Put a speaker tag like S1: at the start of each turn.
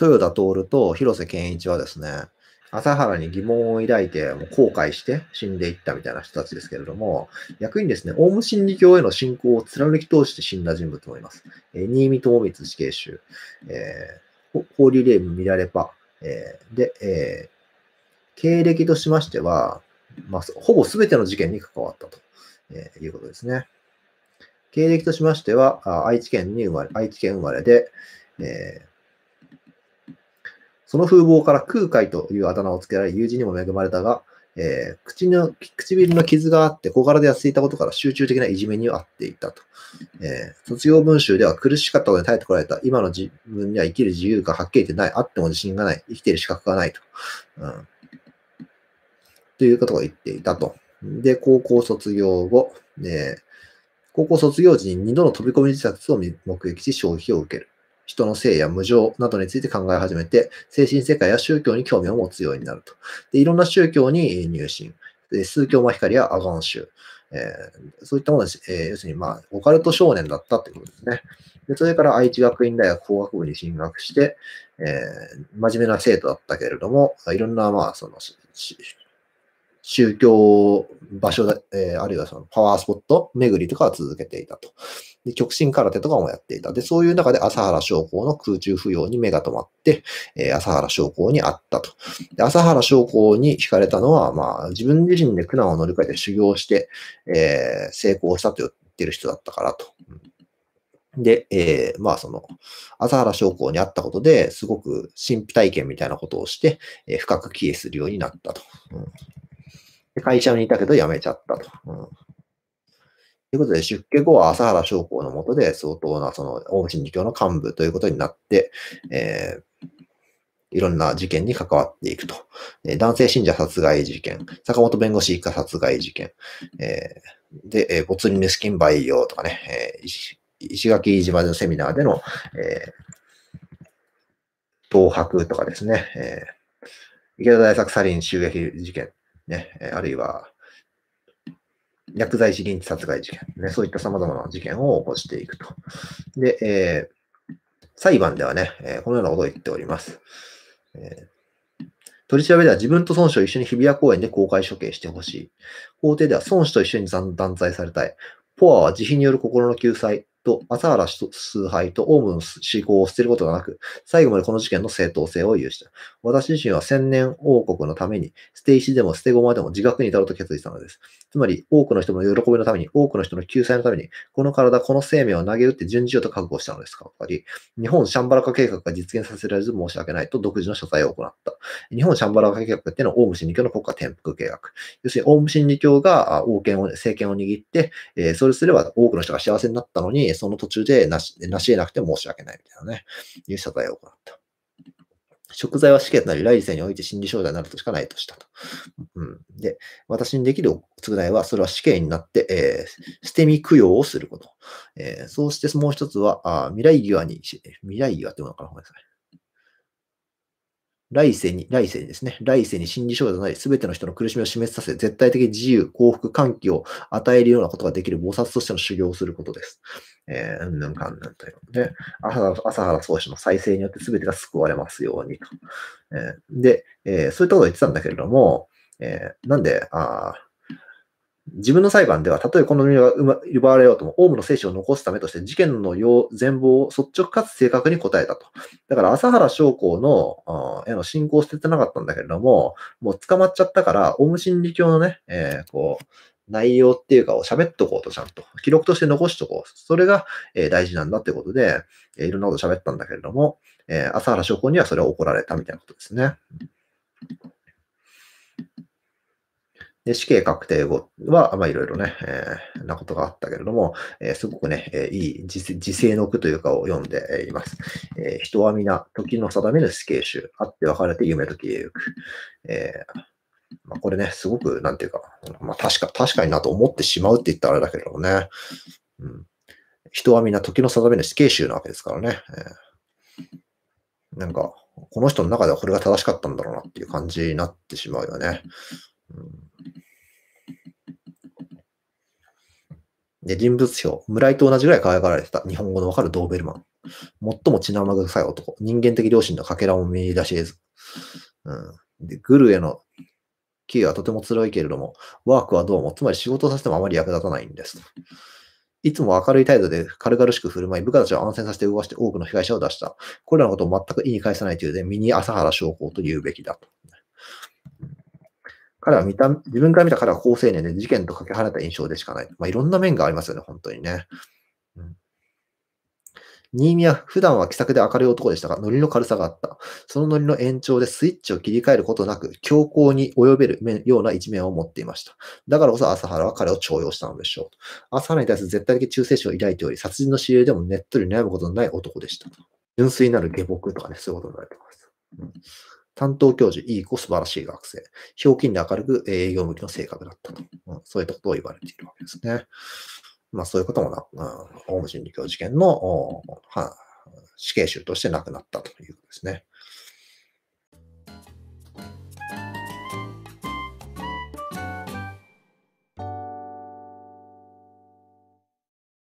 S1: 豊田徹と広瀬健一はですね、朝原に疑問を抱いて、もう後悔して死んでいったみたいな人たちですけれども、逆にですね、オウム真理教への信仰を貫き通して死んだ人物もいます。えー、新見智光死刑囚、えー、ホーリーレーム見られパ、えー、で、えー、経歴としましては、まあ、ほぼ全ての事件に関わったと、えー、いうことですね。経歴としましては、あ愛知県に生まれ、愛知県生まれで、えーその風貌から空海というあだ名をつけられ、友人にも恵まれたが、えー、口の唇の傷があって小柄で痩せていたことから集中的ないじめにあっていたと、えー、卒業文集では苦しかったことに耐えてこられた。今の自分には生きる自由がはっきり言ってない。あっても自信がない。生きている資格がないと。うん、ということを言っていたと。で、高校卒業後、ね、高校卒業時に2度の飛び込み自殺を目撃し、消費を受ける。人の性や無常などについて考え始めて、精神世界や宗教に興味を持つようになると。でいろんな宗教に入信。で数教マヒカリやアガン州。えー、そういったものです、えー、要するに、まあ、オカルト少年だったってことですね。でそれから愛知学院大学工学部に進学して、えー、真面目な生徒だったけれども、いろんな、まあ、その、宗教場所だ、えー、あるいはそのパワースポット巡りとかは続けていたと。で、極真空手とかもやっていた。で、そういう中で朝原将校の空中浮揚に目が止まって、えー、朝原将校に会ったと。で、朝原将校に惹かれたのは、まあ、自分自身で苦難を乗り越えて修行して、えー、成功したと言ってる人だったからと。で、えー、まあその、朝原将校に会ったことですごく神秘体験みたいなことをして、えー、深く帰依するようになったと、うん。会社にいたけど辞めちゃったと。うん、ということで、出家後は朝原将校のもとで相当なその大真寺教の幹部ということになって、えー、いろんな事件に関わっていくと。え男性信者殺害事件、坂本弁護士一家殺害事件、えー、で、えー、没入資金培養とかね、えー、石垣島のセミナーでの、えー、東博とかですね、えー、池田大作サリン襲撃事件、ね、あるいは、薬剤師現地殺害事件、ね、そういった様々な事件を起こしていくと。で、えー、裁判ではね、えー、このようなことを言っております。えー、取り調べでは自分と孫子を一緒に日比谷公園で公開処刑してほしい。法廷では孫子と一緒に断罪されたい。ポアは慈悲による心の救済。と、朝原崇拝とオウムの思考を捨てることがなく、最後までこの事件の正当性を有した。私自身は千年王国のために、捨て石でも捨て駒でも自覚に至ると決意したのです。つまり、多くの人の喜びのために、多くの人の救済のために、この体、この生命を投げ打って順次をと覚悟したのですかかり、日本シャンバラ化計画が実現させられず申し訳ないと独自の謝罪を行った。日本シャンバラ化計画ってのは、オウム真理教の国家転覆計画。要するに、オウム真理教が王権を、政権を握って、えー、それすれば多くの人が幸せになったのに、その途中でなし、得なくて申し訳ないみたいなね、いう謝罪を行った。食材は死刑となり、来世において心理障害になるとしかないとしたと。うん、で、私にできる償いは、それは死刑になって、えー、捨て身供養をすること。えー、そうしてもう一つは、あ未来際に、未来際っていうのかな、ごめんなさい。来世に、来世にですね、来世に心理障害となり、すべての人の苦しみを示させ、絶対的自由、幸福、歓喜を与えるようなことができる菩薩としての修行をすることです。えー、うんぬんかんぬんというね。で、朝原宗師の再生によってすべてが救われますようにと。えー、で、えー、そういったことを言ってたんだけれども、えー、なんで、ああ、自分の裁判では、たとえこの身が奪われようとも、オウムの精子を残すためとして事件の要全貌を率直かつ正確に答えたと。だから、朝原将校の、への信仰を捨ててなかったんだけれども、もう捕まっちゃったから、オウム真理教のね、えー、こう、内容っていうかを喋っとこうとちゃんと。記録として残しとこう。それが、えー、大事なんだってことで、えー、いろんなこと喋ったんだけれども、えー、朝原将校にはそれを怒られたみたいなことですね。で死刑確定後は、まあ、いろいろね、えー、なことがあったけれども、えー、すごくね、えー、いい自制の句というかを読んでいます。え人は皆、時の定めぬ死刑囚、あって別れて夢と消えゆく。えまあ、これね、すごく、なんていうか、まあ、確か、確かになと思ってしまうって言ったらあれだけれどもね、うん、人は皆、時の定めぬ死刑囚なわけですからね。えなんか、この人の中ではこれが正しかったんだろうなっていう感じになってしまうよね。で、人物表。村井と同じぐらい可愛がられてた。日本語のわかるドーベルマン。最も血生臭い男。人間的良心のかけらも見出し得ず。うん。で、グルへのーはとても辛いけれども、ワークはどうも、つまり仕事をさせてもあまり役立たないんです。いつも明るい態度で軽々しく振る舞い、部下たちを安全させて動かして多くの被害者を出した。これらのことを全く意に介さないというで、ミニ朝原将校と言うべきだと。彼は見た、自分から見た彼は好青年で事件とかけ離れた印象でしかない。まあ、いろんな面がありますよね、本当にね。うん。新見は普段は気さくで明るい男でしたが、ノリの軽さがあった。そのノリの延長でスイッチを切り替えることなく、強行に及べるような一面を持っていました。だからこそ朝原は彼を徴用したのでしょう。朝原に対する絶対的忠誠心を抱いており、殺人の入れでもねっとり悩むことのない男でした。純粋なる下僕とかね、そういうことになってます。うん担当教授、いい子、素晴らしい学生。表ょで明るく営業向きの性格だったと。うん、そういったことを言われているわけですね。まあそういうこともな、うん、オウム真理教事件の、は死刑囚として亡くなったということですね。